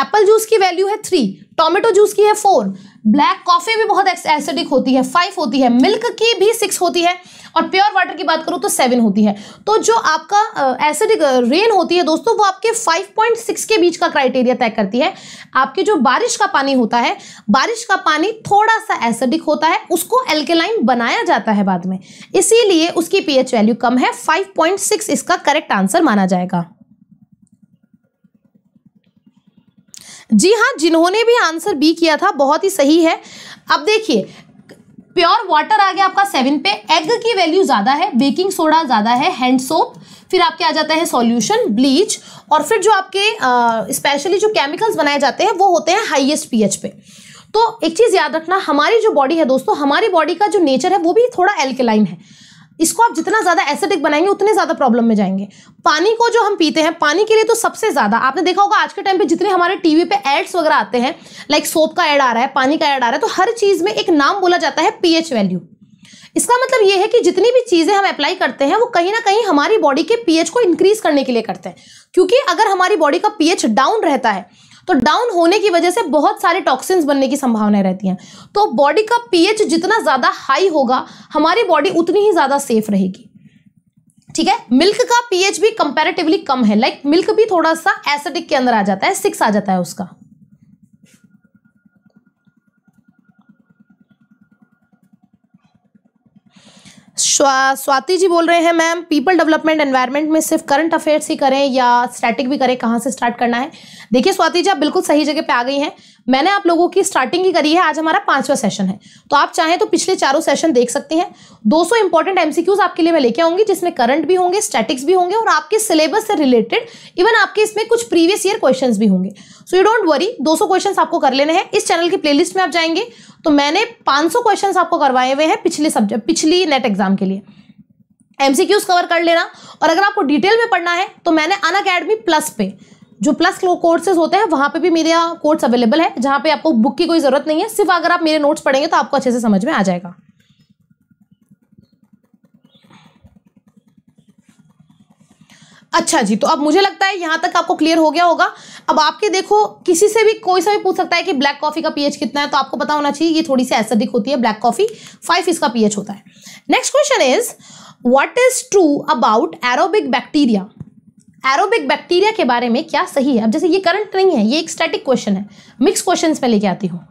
apple juice की वैल्यू है थ्री टोमेटो जूस की है फोर ब्लैक कॉफी भी बहुत एसिडिक होती है फाइव होती है मिल्क की भी सिक्स होती है और प्योर वाटर की बात करूँ तो सेवन होती है तो जो आपका एसिडिक रेन होती है दोस्तों वो आपके फाइव पॉइंट सिक्स के बीच का क्राइटेरिया तय करती है आपके जो बारिश का पानी होता है बारिश का पानी थोड़ा सा एसिडिक होता है उसको एल्केलाइन बनाया जाता है बाद में इसीलिए उसकी पीएच वैल्यू कम है फाइव इसका करेक्ट आंसर माना जाएगा जी हाँ जिन्होंने भी आंसर बी किया था बहुत ही सही है अब देखिए प्योर वाटर आ गया आपका सेवन पे एग की वैल्यू ज़्यादा है बेकिंग सोडा ज़्यादा है हैंड सोप फिर आपके आ जाता है सॉल्यूशन ब्लीच और फिर जो आपके स्पेशली जो केमिकल्स बनाए जाते हैं वो होते हैं हाईएस्ट पीएच पे तो एक चीज़ याद रखना हमारी जो बॉडी है दोस्तों हमारी बॉडी का जो नेचर है वो भी थोड़ा एल्केलाइन है इसको आप जितना ज़्यादा एसिडिक बनाएंगे उतने ज़्यादा प्रॉब्लम में जाएंगे पानी को जो हम पीते हैं पानी के लिए तो सबसे ज़्यादा आपने देखा होगा आज के टाइम पे जितने हमारे टीवी पे एड्स वगैरह आते हैं लाइक सोप का एड आ रहा है पानी का एड आ रहा है तो हर चीज़ में एक नाम बोला जाता है पीएच वैल्यू इसका मतलब यह है कि जितनी भी चीज़ें हम अप्लाई करते हैं वो कहीं ना कहीं हमारी बॉडी के पीएच को इंक्रीज करने के लिए करते हैं क्योंकि अगर हमारी बॉडी का पीएच डाउन रहता है तो डाउन होने की वजह से बहुत सारे टॉक्सिन्स बनने की संभावना रहती हैं तो बॉडी का पीएच जितना ज़्यादा हाई होगा हमारी बॉडी उतनी ही ज़्यादा सेफ रहेगी ठीक है मिल्क का पीएच भी कंपैरेटिवली कम है लाइक like, मिल्क भी थोड़ा सा एसिडिक के अंदर आ जाता है सिक्स आ जाता है उसका स्वाति जी बोल रहे हैं मैम पीपल डेवलपमेंट एनवायरनमेंट में सिर्फ करंट अफेयर्स ही करें या स्टैटिक भी करें कहाँ से स्टार्ट करना है देखिए स्वाति जी आप बिल्कुल सही जगह पे आ गई हैं मैंने आप लोगों की स्टार्टिंग ही करी है आज हमारा पांचवा सेशन है तो आप चाहें तो पिछले चारों सेशन देख सकते हैं 200 इंपॉर्टेंट एमसीक्यूज आपके लिए मैं लेके आऊंगी जिसमें करंट भी होंगे स्टैटिक्स भी होंगे और आपके सिलेबस से रिलेटेड इवन आपके इसमें कुछ प्रीवियस ईयर क्वेश्चन भी होंगे सो यू डोंट वरी दो क्वेश्चन आपको कर लेने हैं इस चैनल की प्ले में आप जाएंगे तो मैंने पांच सौ आपको करवाए हुए हैं पिछले सब्जेक्ट पिछली नेट एग्जाम के लिए एमसीक्यूज कवर कर लेना और अगर आपको डिटेल में पढ़ना है तो मैंने अन अकेडमी प्लस पे जो प्लस कोर्सेज होते हैं वहां पे भी मेरा कोर्स अवेलेबल है जहां पे आपको बुक की कोई ज़रूरत नहीं है सिर्फ अगर आप मेरे नोट्स पढ़ेंगे तो आपको अच्छे से समझ में आ जाएगा अच्छा जी तो अब मुझे लगता है यहाँ तक आपको क्लियर हो गया होगा अब आपके देखो किसी से भी कोई सा भी पूछ सकता है कि ब्लैक कॉफी का पीएच कितना है तो आपको पता होना चाहिए ये थोड़ी सी एसिडिक होती है ब्लैक कॉफी फाइव इसका पीएच होता है next question is what is true about aerobic bacteria aerobic bacteria के बारे में क्या सही है अब जैसे ये करंट नहीं है ये एक स्टैटिक क्वेश्चन है मिक्स क्वेश्चन में लेके आती हूँ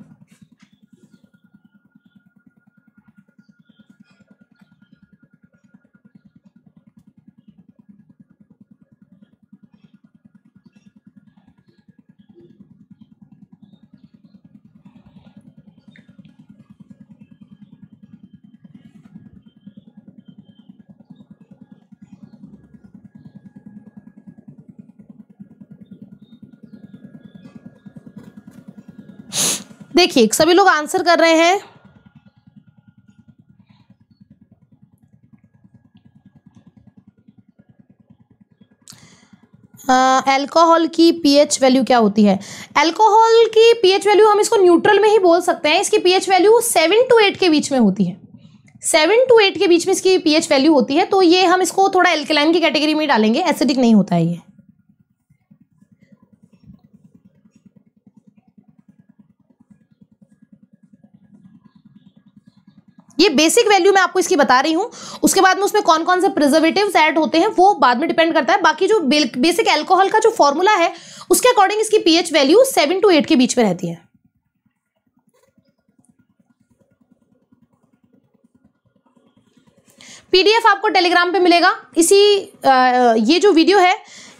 देखिए सभी लोग आंसर कर रहे हैं अल्कोहल की पीएच वैल्यू क्या होती है अल्कोहल की पीएच वैल्यू हम इसको न्यूट्रल में ही बोल सकते हैं इसकी pH value seven to eight के बीच में होती है सेवन टू एट के बीच में इसकी पीएच वैल्यू होती है तो ये हम इसको थोड़ा एल्केलाइन की कैटेगरी में डालेंगे एसिडिक नहीं होता है ये ये बेसिक वैल्यू मैं आपको इसकी बता रही हूँ उसके बाद में उसमें कौन कौन से प्रिजर्वेटिव ऐड होते हैं वो बाद में डिपेंड करता है बाकी जो बेसिक एल्कोहल का जो फॉर्मूला है उसके अकॉर्डिंग इसकी pH value seven to eight के बीच में रहती है पीडीएफ आपको टेलीग्राम पे मिलेगा इसी आ, ये जो वीडियो है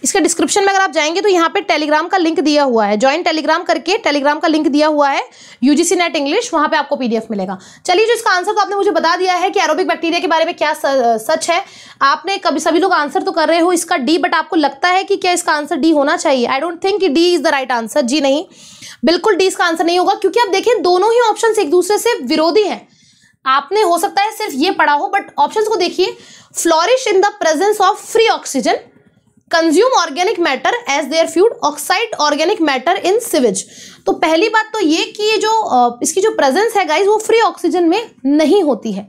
इसके डिस्क्रिप्शन में अगर आप जाएंगे तो यहाँ पे टेलीग्राम का लिंक दिया हुआ है ज्वाइन टेलीग्राम करके टेलीग्राम का लिंक दिया हुआ है यूजीसी नेट इंग्लिश वहां पे आपको पीडीएफ मिलेगा चलिए जो इसका आंसर तो आपने मुझे बता दिया है कि एरोबिक बैक्टीरिया के बारे में क्या सच है आपने कभी सभी लोग आंसर तो कर रहे हो इसका डी बट आपको लगता है कि क्या इसका आंसर डी होना चाहिए I don't think D is the right answer जी नहीं बिल्कुल डी इसका आंसर नहीं होगा क्योंकि आप देखें दोनों ही ऑप्शन एक दूसरे से विरोधी है आपने हो सकता है सिर्फ ये पढ़ा हो बट ऑप्शंस को देखिए flourish in the presence of free oxygen consume organic matter as their food oxidise organic matter in sewage तो पहली बात तो ये कि ये जो इसकी जो प्रेजेंस है गाइज वो फ्री ऑक्सीजन में नहीं होती है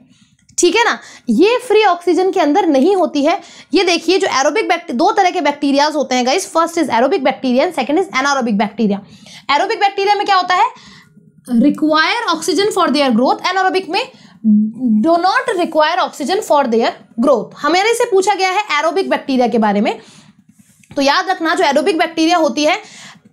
ठीक है ना ये फ्री ऑक्सीजन के अंदर नहीं होती है ये देखिए जो एरोबिक बैक्टी दो तरह के बैक्टीरियाज होते हैं guys first is aerobic bacteria and second is anaerobic bacteria aerobic bacteria में क्या होता है require oxygen for their growth anaerobic में do not require oxygen for their growth हमारे से पूछा गया है एरोबिक बैक्टीरिया के बारे में तो याद रखना जो एरोबिक बैक्टीरिया होती है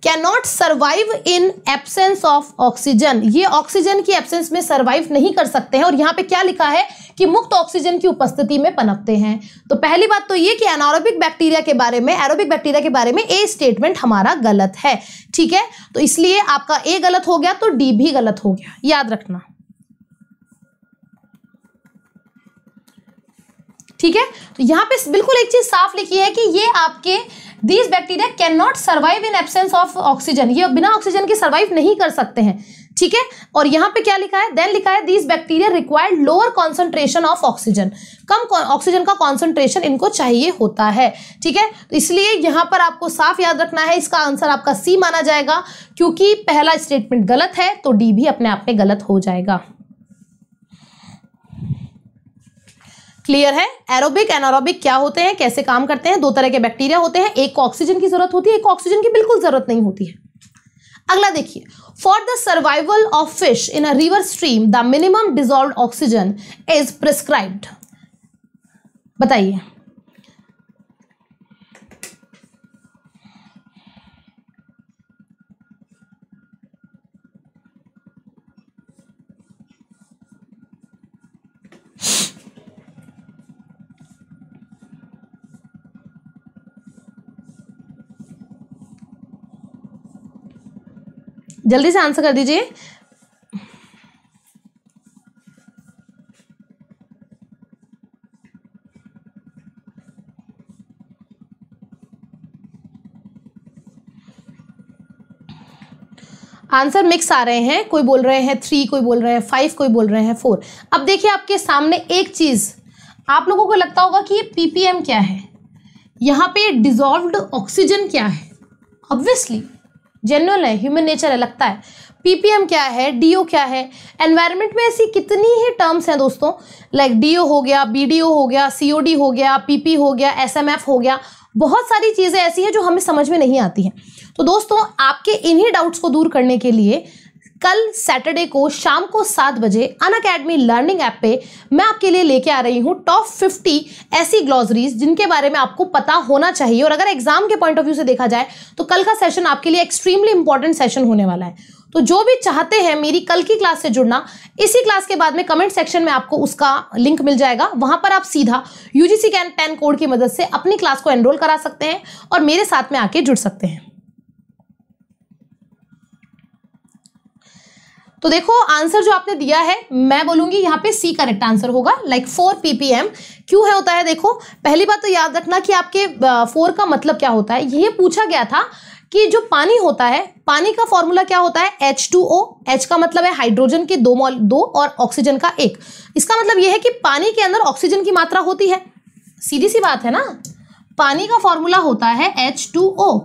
can not survive in absence of oxygen ये ऑक्सीजन की एब्सेंस में सर्वाइव नहीं कर सकते हैं और यहाँ पे क्या लिखा है कि मुक्त ऑक्सीजन की उपस्थिति में पनपते हैं तो पहली बात तो ये कि एनारोबिक बैक्टीरिया के बारे में एरोबिक बैक्टीरिया के बारे में ए स्टेटमेंट हमारा गलत है ठीक है तो इसलिए आपका ए गलत हो गया तो डी भी गलत हो गया याद रखना ठीक है तो यहाँ पे बिल्कुल एक चीज़ साफ लिखी है कि ये आपके these bacteria can not survive in absence of oxygen ये बिना ऑक्सीजन के सर्वाइव नहीं कर सकते हैं ठीक है और यहाँ पे क्या लिखा है देन लिखा है these bacteria required lower concentration of oxygen कम ऑक्सीजन का कॉन्सेंट्रेशन इनको चाहिए होता है ठीक है तो इसलिए यहाँ पर आपको साफ याद रखना है इसका आंसर आपका सी माना जाएगा क्योंकि पहला स्टेटमेंट गलत है तो डी भी अपने आप में गलत हो जाएगा क्लियर है एरोबिक एनारोबिक क्या होते हैं कैसे काम करते हैं दो तरह के बैक्टीरिया होते हैं एक को ऑक्सीजन की जरूरत होती है एक ऑक्सीजन की बिल्कुल जरूरत नहीं होती है अगला देखिए for the survival of fish in a river stream the minimum dissolve oxygen is prescribed बताइए जल्दी से आंसर कर दीजिए आंसर मिक्स आ रहे हैं कोई बोल रहे हैं थ्री कोई बोल रहे हैं फाइव कोई बोल रहे हैं फोर अब देखिए आपके सामने एक चीज़ आप लोगों को लगता होगा कि ये पीपीएम क्या है यहाँ पे डिजॉल्व ऑक्सीजन क्या है ऑब्वियसली जनरल है ह्यूमन नेचर है लगता है पीपीएम क्या है डीओ क्या है एनवायरनमेंट में ऐसी कितनी ही टर्म्स हैं दोस्तों लाइक like डीओ हो गया बीडीओ हो गया सीओडी हो गया पीपी हो गया एसएमएफ हो गया बहुत सारी चीज़ें ऐसी हैं जो हमें समझ में नहीं आती हैं तो दोस्तों आपके इन्हीं डाउट्स को दूर करने के लिए कल सैटरडे को शाम को सात बजे अन अकेडमी लर्निंग ऐप पे मैं आपके लिए लेके आ रही हूँ टॉप फिफ्टी ऐसी ग्लॉजरीज जिनके बारे में आपको पता होना चाहिए और अगर एग्जाम के पॉइंट ऑफ व्यू से देखा जाए तो कल का सेशन आपके लिए एक्सट्रीमली इंपॉर्टेंट सेशन होने वाला है तो जो भी चाहते हैं मेरी कल की क्लास से जुड़ना इसी क्लास के बाद में कमेंट सेक्शन में आपको उसका लिंक मिल जाएगा वहां पर आप सीधा यूजीसी कैन टेन कोड की मदद से अपनी क्लास को एनरोल करा सकते हैं और मेरे साथ में आके जुड़ सकते हैं तो देखो आंसर जो आपने दिया है मैं बोलूंगी यहाँ पे सी करेक्ट आंसर होगा लाइक फोर पीपीएम क्यों है होता है देखो पहली बात तो याद रखना कि आपके फोर का मतलब क्या होता है ये पूछा गया था कि जो पानी होता है पानी का फॉर्मूला क्या होता है H2O H का मतलब है हाइड्रोजन के दो मॉल दो और ऑक्सीजन का एक इसका मतलब यह है कि पानी के अंदर ऑक्सीजन की मात्रा होती है सीधी सी बात है ना पानी का फॉर्मूला होता है H2O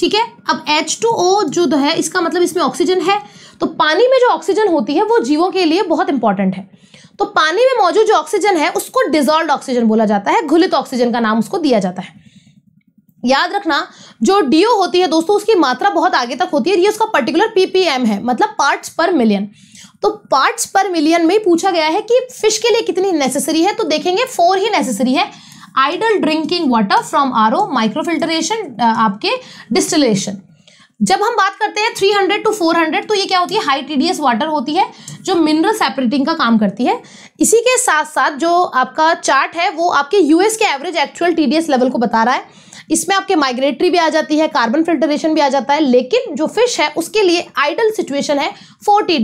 ठीक है अब H2O जो है इसका मतलब इसमें ऑक्सीजन है तो पानी में जो ऑक्सीजन होती है वो जीवों के लिए बहुत इंपॉर्टेंट है तो पानी में मौजूद जो ऑक्सीजन है उसको डिजॉल्व ऑक्सीजन बोला जाता है घुलित ऑक्सीजन का नाम उसको दिया जाता है याद रखना जो डीओ होती है दोस्तों उसकी मात्रा बहुत आगे तक होती है ये उसका पर्टिकुलर पीपीएम है मतलब पार्ट्स पर मिलियन तो पार्ट्स पर मिलियन में पूछा गया है कि फिश के लिए कितनी नेसेसरी है तो देखेंगे फोर ही नेसेसरी है ideal drinking water from R O microfiltration आपके डिस्टिलेशन जब हम बात करते हैं 300 टू हंड्रेड तो ये क्या होती है हाई टीडीएस वाटर होती है जो मिनरल सेपरेटिंग का काम करती है इसी के साथ साथ जो आपका चार्ट है वो आपके यूएस के एवरेज एक्चुअल टीडीएस लेवल को बता रहा है इसमें आपके माइग्रेटरी भी आ जाती है कार्बन फिल्टरेशन भी आ जाता है लेकिन जो फिश है उसके लिए आइडल सिचुएशन है फोर टी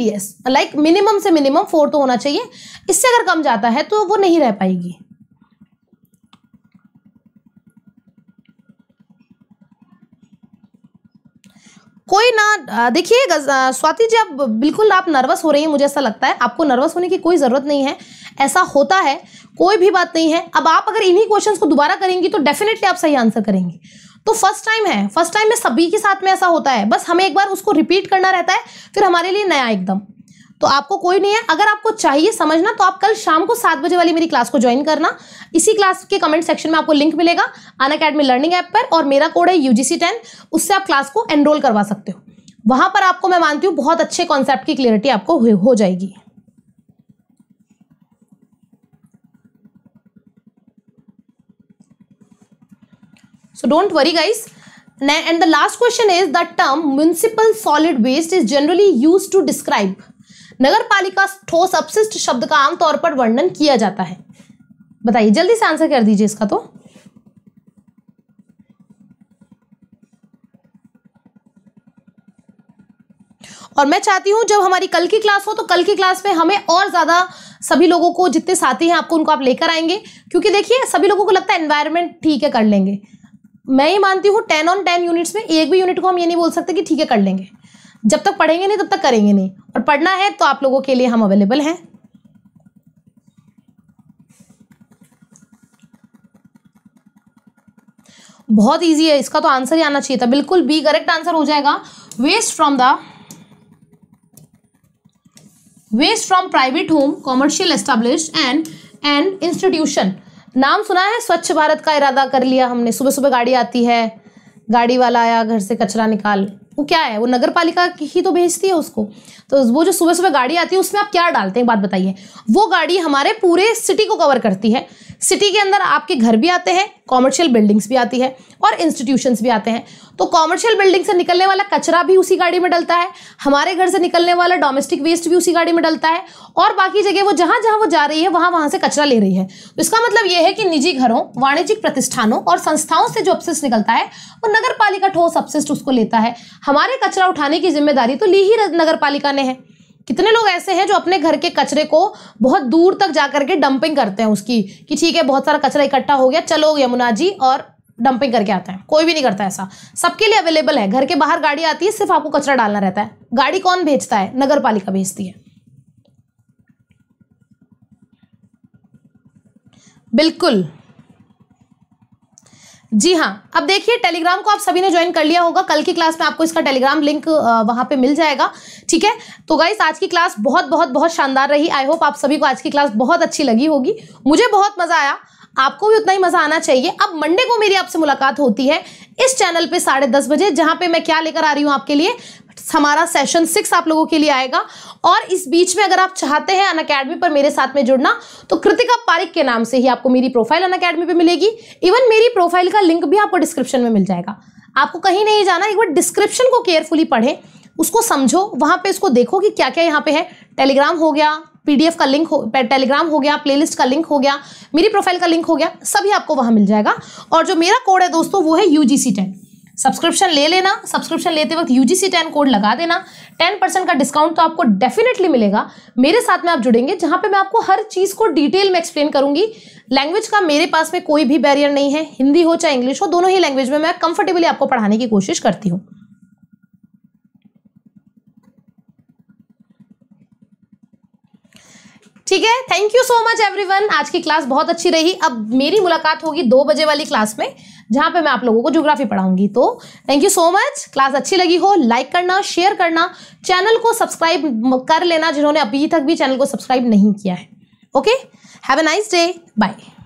लाइक मिनिमम से मिनिमम फोर तो होना चाहिए इससे अगर कम जाता है तो वो नहीं रह पाएगी कोई ना देखिए स्वाति जी आप बिल्कुल आप नर्वस हो रही हैं मुझे ऐसा लगता है आपको नर्वस होने की कोई ज़रूरत नहीं है ऐसा होता है कोई भी बात नहीं है अब आप अगर इन्हीं क्वेश्चंस को दोबारा करेंगी तो डेफिनेटली आप सही आंसर करेंगे तो फर्स्ट टाइम है फर्स्ट टाइम में सभी के साथ में ऐसा होता है बस हमें एक बार उसको रिपीट करना रहता है फिर हमारे लिए नया एकदम तो आपको कोई नहीं है अगर आपको चाहिए समझना तो आप कल शाम को सात बजे वाली मेरी क्लास को ज्वाइन करना इसी क्लास के कमेंट सेक्शन में आपको लिंक मिलेगा अन अकेडमी लर्निंग ऐप पर और मेरा कोड है यूजीसी टेन उससे आप क्लास को एनरोल करवा सकते हो वहां पर आपको मैं मानती हूँ बहुत अच्छे कॉन्सेप्ट की क्लियरिटी आपको हो जाएगी so don't worry guys and the last question is the term municipal solid waste is generally used to describe नगर पालिका ठोस अपशिष्ट शब्द का आमतौर पर वर्णन किया जाता है बताइए जल्दी से आंसर कर दीजिए इसका तो और मैं चाहती हूं जब हमारी कल की क्लास हो तो कल की क्लास में हमें और ज़्यादा सभी लोगों को जितने साथी हैं आपको उनको आप लेकर आएंगे क्योंकि देखिए सभी लोगों को लगता है एनवायरनमेंट ठीक है कर लेंगे मैं ये मानती हूँ टेन ऑन टेन यूनिट्स में एक भी यूनिट को हम ये नहीं बोल सकते कि ठीक है कर लेंगे जब तक पढ़ेंगे नहीं तब तक करेंगे नहीं और पढ़ना है तो आप लोगों के लिए हम अवेलेबल हैं बहुत इजी है इसका तो आंसर ही आना चाहिए था बिल्कुल बी करेक्ट आंसर हो जाएगा waste from the waste from private home commercial establish and and institution नाम सुना है स्वच्छ भारत का इरादा कर लिया हमने सुबह सुबह गाड़ी आती है गाड़ी वाला आया घर से कचरा निकाल वो क्या है वो नगर पालिका ही तो भेजती है उसको तो वो जो सुबह सुबह गाड़ी आती है उसमें आप क्या डालते हैं बात बताइए वो गाड़ी हमारे पूरे सिटी को कवर करती है सिटी के अंदर आपके घर भी आते हैं कॉमर्शियल बिल्डिंग्स भी आती है और इंस्टीट्यूशंस भी आते हैं तो कॉमर्शियल बिल्डिंग से निकलने वाला कचरा भी उसी गाड़ी में डलता है हमारे घर से निकलने वाला डोमेस्टिक वेस्ट भी उसी गाड़ी में डलता है और बाकी जगह वो जहाँ जहाँ वो जा रही है वहाँ वहाँ से कचरा ले रही है तो इसका मतलब यह है कि निजी घरों वाणिज्यिक प्रतिष्ठानों और संस्थाओं से जो अपशिष्ट निकलता है वो नगर पालिका ठोस अपशिष्ट उसको लेता है हमारे कचरा उठाने की जिम्मेदारी तो ली ही नगर पालिका ने है कितने लोग ऐसे हैं जो अपने घर के कचरे को बहुत दूर तक जा करके डंपिंग करते हैं उसकी कि ठीक है बहुत सारा कचरा इकट्ठा हो गया चलो यमुना जी और डंपिंग करके आते हैं कोई भी नहीं करता ऐसा सबके लिए अवेलेबल है घर के बाहर गाड़ी आती है सिर्फ आपको कचरा डालना रहता है गाड़ी कौन भेजता है नगर पालिका भेजती है बिल्कुल जी हाँ अब देखिए टेलीग्राम को आप सभी ने ज्वाइन कर लिया होगा कल की क्लास में आपको इसका टेलीग्राम लिंक वहाँ पे मिल जाएगा ठीक है तो गाइस आज की क्लास बहुत बहुत बहुत शानदार रही आई होप आप सभी को आज की क्लास बहुत अच्छी लगी होगी मुझे बहुत मज़ा आया आपको भी उतना ही मज़ा आना चाहिए अब मंडे को मेरी आपसे मुलाकात होती है इस चैनल पे साढ़े दस बजे जहाँ पे मैं क्या लेकर आ रही हूँ आपके लिए हमारा सेशन सिक्स आप लोगों के लिए आएगा और इस बीच में अगर आप चाहते हैं अन अकेडमी पर मेरे साथ में जुड़ना तो कृतिका पारिक के नाम से ही आपको मेरी प्रोफाइल अन अकेडमी पर मिलेगी इवन मेरी प्रोफाइल का लिंक भी आपको डिस्क्रिप्शन में मिल जाएगा आपको कहीं नहीं जाना एक बार डिस्क्रिप्शन को केयरफुली पढ़ें उसको समझो वहां पे इसको देखो कि क्या क्या यहाँ पे है टेलीग्राम हो गया पीडीएफ का लिंक हो टेलीग्राम हो गया प्लेलिस्ट का लिंक हो गया मेरी प्रोफाइल का लिंक हो गया सभी आपको वहां मिल जाएगा और जो मेरा कोड है दोस्तों वो है यूजीसी टेन सब्सक्रिप्शन ले लेना सब्सक्रिप्शन लेते वक्त यू जी टेन कोड लगा देना टेन परसेंट का डिस्काउंट तो आपको डेफिनेटली मिलेगा मेरे साथ में आप जुड़ेंगे जहाँ पे मैं आपको हर चीज़ को डिटेल में एक्सप्लेन करूंगी लैंग्वेज का मेरे पास में कोई भी बैरियर नहीं है हिंदी हो चाहे इंग्लिश हो दोनों ही लैंग्वेज में मैं कंफर्टेबली आपको पढ़ाने की कोशिश करती हूँ ठीक है thank you so much everyone आज की क्लास बहुत अच्छी रही अब मेरी मुलाकात होगी दो बजे वाली क्लास में जहां पे मैं आप लोगों को ज्योग्राफी पढ़ाऊंगी तो thank you so much class अच्छी लगी हो लाइक करना शेयर करना चैनल को सब्सक्राइब कर लेना जिन्होंने अभी तक भी चैनल को सब्सक्राइब नहीं किया है okay have a nice day bye